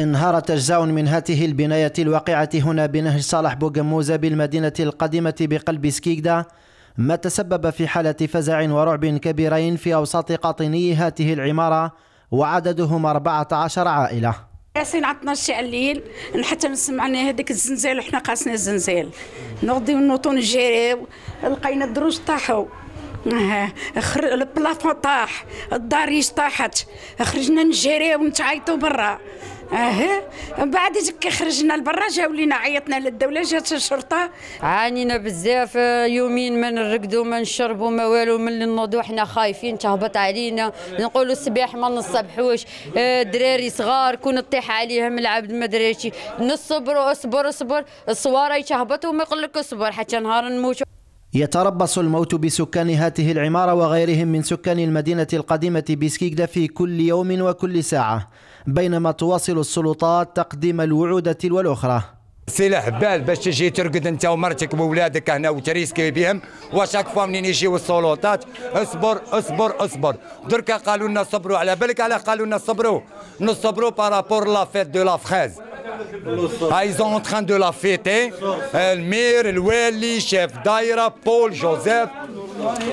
انهارت أجزاء من هذه البناية الواقعة هنا بنهر صالح بوغموزة بالمدينة القديمة بقلب سكيكدا ما تسبب في حالة فزع ورعب كبيرين في أوساط قاطني هذه العمارة وعددهم 14 عائلة ياسين عطنا شي قليل حتى سمعنا هذيك الزنزال وحنا قاسنا الزنزال نغدي ونوطو نجريو لقينا الدروج طاحوا خر... البلافون طاح الدار طاحت خرجنا نجريو ونتعيطوا برا اه من بعد كي خرجنا لبرا جاو لينا عيطنا للدوله جات الشرطه عانينا بزاف يومين ما نرقدوا ما نشربوا ما والو من نوضوا حنا خايفين تهبط علينا نقولوا الصباح ما نصبحوش آه، دراري صغار كون طيح عليهم العبد ما دريتي نصبروا اصبر اصبر الصواري تهبطوا وما يقول لك اصبر حتى نهار نموتوا يتربص الموت بسكان هاته العمارة وغيرهم من سكان المدينة القديمة بسكيكدا في كل يوم وكل ساعة بينما تواصل السلطات تقديم الوعود تلو الأخرى سلاح بال باش تجي ترقد انت ومرتك واولادك هنا وتريسكي بهم وشاك فوا منين يجيو السلطات اصبر اصبر اصبر دركا قالوا لنا صبروا على بالك على قالوا لنا صبروا نصبروا بارابور لا فيت دو لا Ah, ils sont en train de la fêter. Le maire, le Wally, chef d'Aïra, Paul, Joseph.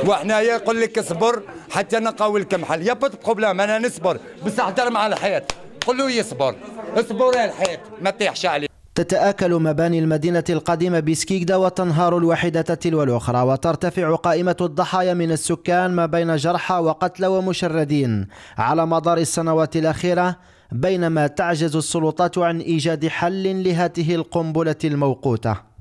وحنا يقول لك اصبر حتى نقاوي لك محل يا بوت بروبليم انا نصبر بصح دار مع الحيط قول له يصبر اصبر يا الحيط ما تطيحش عليه تتآكل مباني المدينة القديمة بسكيكدا وتنهار الواحدة تلو الأخرى وترتفع قائمة الضحايا من السكان ما بين جرحى وقتلى ومشردين على مدار السنوات الأخيرة بينما تعجز السلطات عن ايجاد حل لهاته القنبله الموقوته